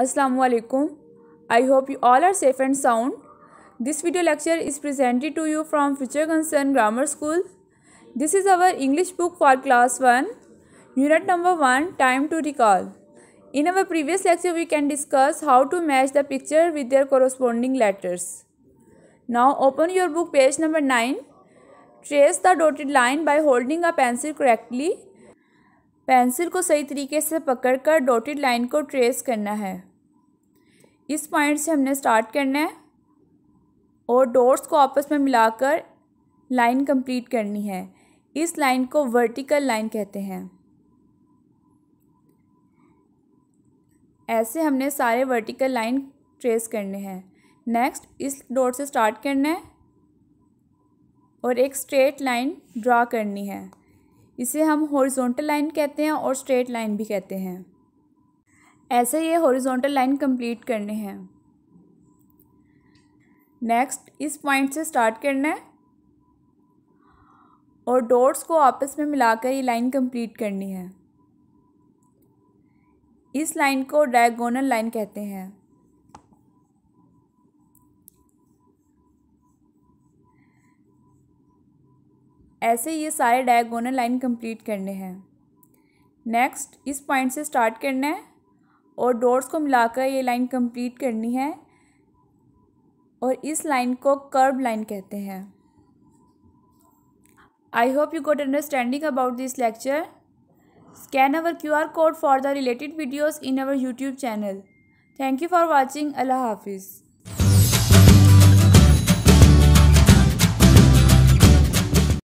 Aslam I hope you all are safe and sound this video lecture is presented to you from future concern grammar school this is our English book for class one unit number one time to recall in our previous lecture we can discuss how to match the picture with their corresponding letters now open your book page number nine trace the dotted line by holding a pencil correctly pencil को सही तरीके से पकड़कर dotted line को trace करना है इस point से हमने स्टार्ट करना है और डोर्स को आपस में मिलाकर लाइन कंप्लीट करनी है इस लाइन को वर्टिकल लाइन कहते हैं ऐसे हमने सारे वर्टिकल लाइन ट्रेस करने हैं नेक्स्ट इस डोर से स्टार्ट करना है और एक स्ट्रेट लाइन ड्रा करनी है इसे हम हॉरिजॉन्टल लाइन कहते हैं और स्ट्रेट लाइन भी कहते हैं ऐसे ये हॉरिजॉन्टल लाइन कंप्लीट करने हैं नेक्स्ट इस पॉइंट से स्टार्ट करना है और डॉट्स को आपस में मिलाकर ये लाइन कंप्लीट करनी है इस लाइन को डायगोनल लाइन कहते हैं ऐसे ये सारे डायगोनल लाइन कंप्लीट करने हैं नेक्स्ट इस पॉइंट से स्टार्ट करना है और डोर्स को मिलाकर ये लाइन कंप्लीट करनी है और इस लाइन को कर्व लाइन कहते हैं I hope you got understanding about this lecture scan our Q R code for the related videos in our YouTube channel thank you for watching अल्लाह हाफिज़